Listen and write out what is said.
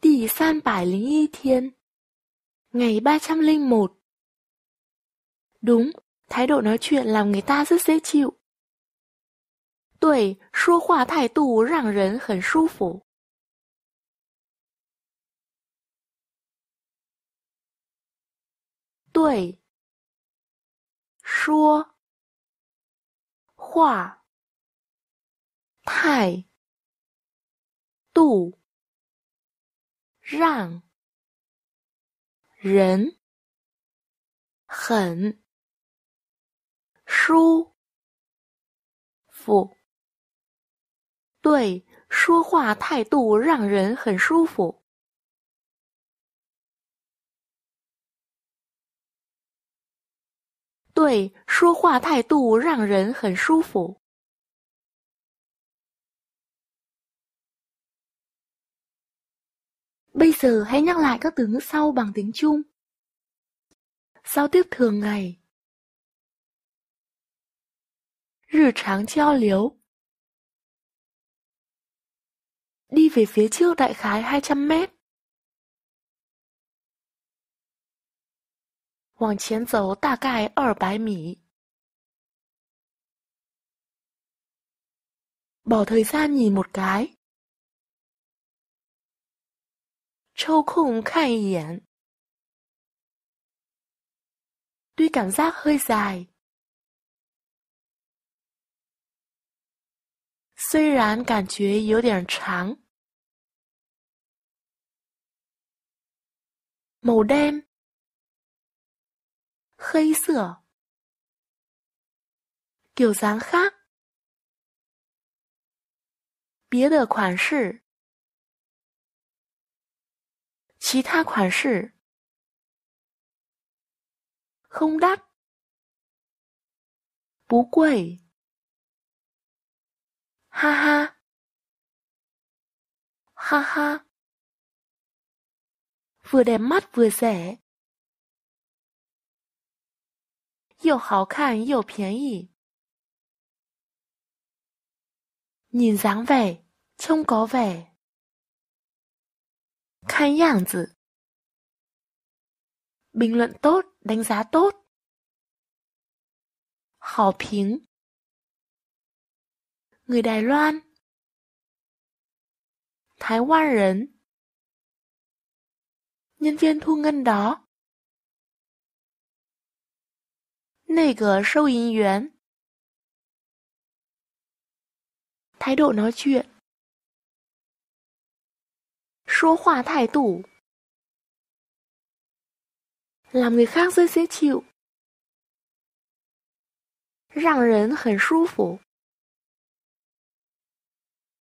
第三百零一天 Ngày 301 Đúng, thái độ nói chuyện làm người ta rất dễ chịu. 对，说话态度让人很舒服。对，说话态度。让人很舒服。对，说话态度让人很舒服。对，说话态度让人很舒服。Bây giờ hãy nhắc lại các từ ngữ sau bằng tiếng Trung. Giao tiếp thường ngày Rử tráng giao liếu Đi về phía trước đại khái 200 mét. bỏ thời gian nhìn một cái. 抽空看一眼。tuy cảm giác hơi dài màu đen Khây sửa, Kiểu dáng khác Bía đờ khoản sự 其他款式，không đắt，不贵，哈哈，哈哈，vừa đẹp mắt vừa rẻ，又好看又便宜，nhìn dáng vẻ trông có vẻ。看样子。Bình luận tốt, đánh giá tốt. Hảo 评 Người Đài Loan Thái Hoa Rấn Nhân viên thu ngân đó Thái độ nói chuyện 说话态度，让人很舒服。